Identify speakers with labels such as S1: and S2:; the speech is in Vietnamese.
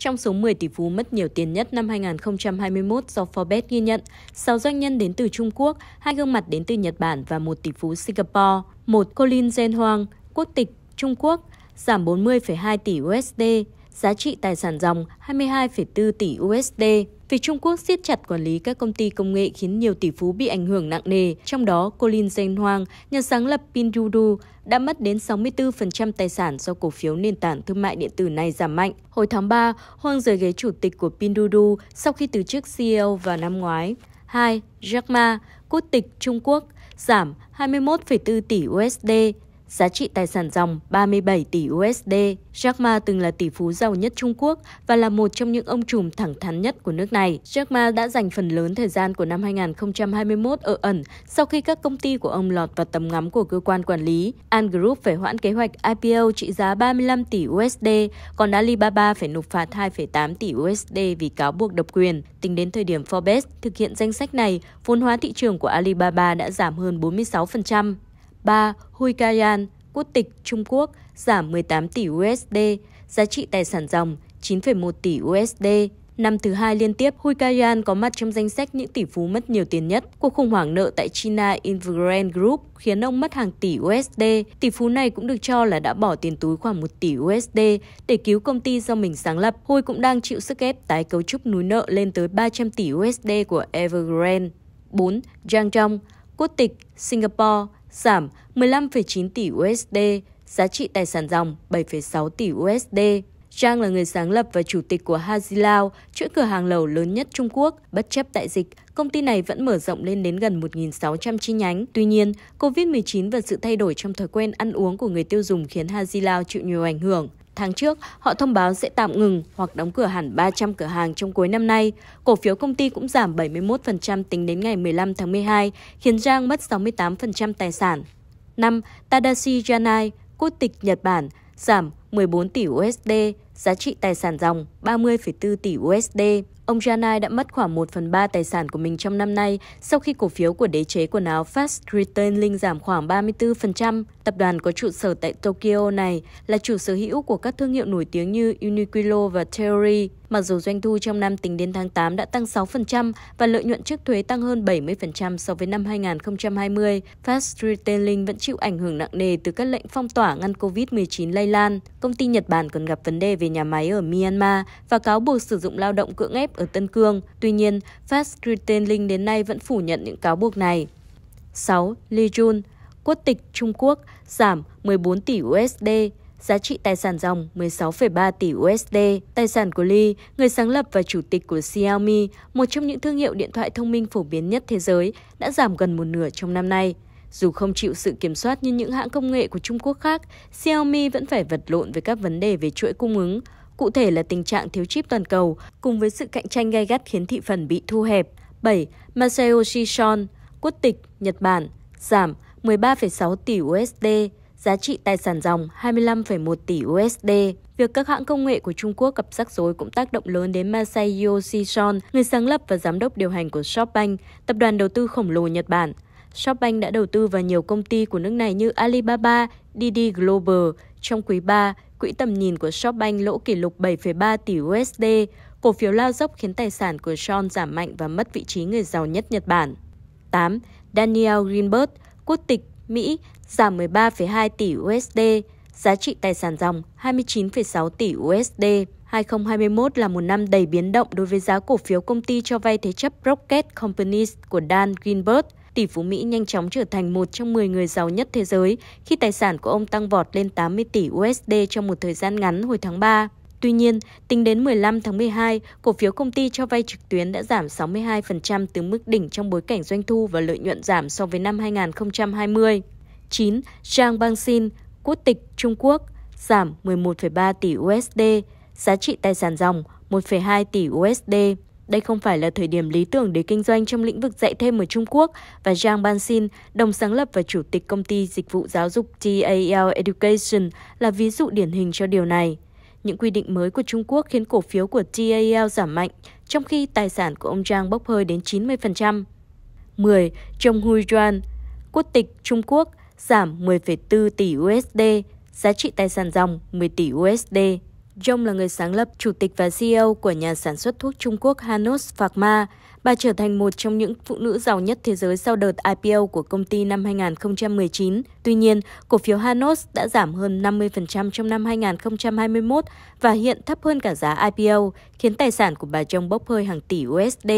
S1: Trong số 10 tỷ phú mất nhiều tiền nhất năm 2021 do Forbes ghi nhận, 6 doanh nhân đến từ Trung Quốc, hai gương mặt đến từ Nhật Bản và một tỷ phú Singapore. Một Colin Zhen Huang, quốc tịch Trung Quốc, giảm 40,2 tỷ USD, giá trị tài sản dòng 22,4 tỷ USD. Việc Trung Quốc siết chặt quản lý các công ty công nghệ khiến nhiều tỷ phú bị ảnh hưởng nặng nề, trong đó Colin Zheng Huang, nhà sáng lập Pinduoduo, đã mất đến 64% tài sản do cổ phiếu nền tảng thương mại điện tử này giảm mạnh. Hồi tháng 3, Huang rời ghế chủ tịch của Pinduoduo sau khi từ chức CEO vào năm ngoái. 2. Jack Ma, quốc tịch Trung Quốc, giảm 21,4 tỷ USD giá trị tài sản dòng 37 tỷ USD. Jack Ma từng là tỷ phú giàu nhất Trung Quốc và là một trong những ông trùm thẳng thắn nhất của nước này. Jack Ma đã dành phần lớn thời gian của năm 2021 ở ẩn sau khi các công ty của ông lọt vào tầm ngắm của cơ quan quản lý. An Group phải hoãn kế hoạch IPO trị giá 35 tỷ USD, còn Alibaba phải nộp phạt 2,8 tỷ USD vì cáo buộc độc quyền. Tính đến thời điểm Forbes thực hiện danh sách này, vốn hóa thị trường của Alibaba đã giảm hơn 46%. 3. Hui Kayan, quốc tịch Trung Quốc, giảm 18 tỷ USD, giá trị tài sản dòng 9,1 tỷ USD. Năm thứ hai liên tiếp, Hui Kayan có mặt trong danh sách những tỷ phú mất nhiều tiền nhất. Cuộc khủng hoảng nợ tại China Invergrand Group khiến ông mất hàng tỷ USD. Tỷ phú này cũng được cho là đã bỏ tiền túi khoảng 1 tỷ USD để cứu công ty do mình sáng lập. Hui cũng đang chịu sức ép tái cấu trúc núi nợ lên tới 300 tỷ USD của Evergrande. 4. Zhang Zhong, quốc tịch Singapore, giảm 15,9 tỷ USD, giá trị tài sản dòng 7,6 tỷ USD. Trang là người sáng lập và chủ tịch của Hazilao, chuỗi cửa hàng lẩu lớn nhất Trung Quốc. Bất chấp đại dịch, công ty này vẫn mở rộng lên đến gần 1.600 chi nhánh. Tuy nhiên, COVID-19 và sự thay đổi trong thói quen ăn uống của người tiêu dùng khiến Hazilao chịu nhiều ảnh hưởng. Tháng trước, họ thông báo sẽ tạm ngừng hoặc đóng cửa hẳn 300 cửa hàng trong cuối năm nay. Cổ phiếu công ty cũng giảm 71% tính đến ngày 15 tháng 12, khiến Giang mất 68% tài sản. 5. Tadashi Janai, quốc tịch Nhật Bản, giảm 14 tỷ USD, giá trị tài sản dòng 30,4 tỷ USD. Ông Janai đã mất khoảng 1 phần 3 tài sản của mình trong năm nay sau khi cổ phiếu của đế chế quần áo Fast Retailing giảm khoảng 34%. Tập đoàn có trụ sở tại Tokyo này là chủ sở hữu của các thương hiệu nổi tiếng như Uniqlo và Theory. Mặc dù doanh thu trong năm tính đến tháng 8 đã tăng 6% và lợi nhuận trước thuế tăng hơn 70% so với năm 2020, fast retailing vẫn chịu ảnh hưởng nặng nề từ các lệnh phong tỏa ngăn COVID-19 lây lan. Công ty Nhật Bản còn gặp vấn đề về nhà máy ở Myanmar và cáo buộc sử dụng lao động cưỡng ép ở Tân Cương. Tuy nhiên, fast retailing đến nay vẫn phủ nhận những cáo buộc này. 6. Lee Jun, quốc tịch Trung Quốc, giảm 14 tỷ USD giá trị tài sản dòng 16,3 tỷ USD. Tài sản của Lee, người sáng lập và chủ tịch của Xiaomi, một trong những thương hiệu điện thoại thông minh phổ biến nhất thế giới, đã giảm gần một nửa trong năm nay. Dù không chịu sự kiểm soát như những hãng công nghệ của Trung Quốc khác, Xiaomi vẫn phải vật lộn với các vấn đề về chuỗi cung ứng, cụ thể là tình trạng thiếu chip toàn cầu cùng với sự cạnh tranh gay gắt khiến thị phần bị thu hẹp. 7. Masayoshi Son, quốc tịch Nhật Bản, giảm 13,6 tỷ USD giá trị tài sản dòng 25,1 tỷ USD. Việc các hãng công nghệ của Trung Quốc gặp rắc rối cũng tác động lớn đến Masayo Shison, người sáng lập và giám đốc điều hành của SoftBank, tập đoàn đầu tư khổng lồ Nhật Bản. SoftBank đã đầu tư vào nhiều công ty của nước này như Alibaba, Didi Global. Trong quý 3, quỹ tầm nhìn của SoftBank lỗ kỷ lục 7,3 tỷ USD. Cổ phiếu lao dốc khiến tài sản của Sean giảm mạnh và mất vị trí người giàu nhất Nhật Bản. 8. Daniel Greenberg, quốc tịch Mỹ giảm 13,2 tỷ USD, giá trị tài sản dòng 29,6 tỷ USD. 2021 là một năm đầy biến động đối với giá cổ phiếu công ty cho vay thế chấp Rocket Companies của Dan Greenberg. Tỷ phú Mỹ nhanh chóng trở thành một trong 10 người giàu nhất thế giới khi tài sản của ông tăng vọt lên 80 tỷ USD trong một thời gian ngắn hồi tháng 3. Tuy nhiên, tính đến 15 tháng 12, cổ phiếu công ty cho vay trực tuyến đã giảm 62% từ mức đỉnh trong bối cảnh doanh thu và lợi nhuận giảm so với năm 2020. 9. Zhang Bangxin, quốc tịch Trung Quốc, giảm 11,3 tỷ USD, giá trị tài sản dòng 1,2 tỷ USD. Đây không phải là thời điểm lý tưởng để kinh doanh trong lĩnh vực dạy thêm ở Trung Quốc và Zhang Banxin, đồng sáng lập và chủ tịch công ty dịch vụ giáo dục TAL Education, là ví dụ điển hình cho điều này. Những quy định mới của Trung Quốc khiến cổ phiếu của TAL giảm mạnh, trong khi tài sản của ông Zhang bốc hơi đến 90%. 10. Trong Hui Yuan, quốc tịch Trung Quốc giảm 10,4 tỷ USD, giá trị tài sản dòng 10 tỷ USD. Jong là người sáng lập, chủ tịch và CEO của nhà sản xuất thuốc Trung Quốc Hanos Pharma. Bà trở thành một trong những phụ nữ giàu nhất thế giới sau đợt IPO của công ty năm 2019. Tuy nhiên, cổ phiếu Hanos đã giảm hơn 50% trong năm 2021 và hiện thấp hơn cả giá IPO, khiến tài sản của bà Jong bốc hơi hàng tỷ USD.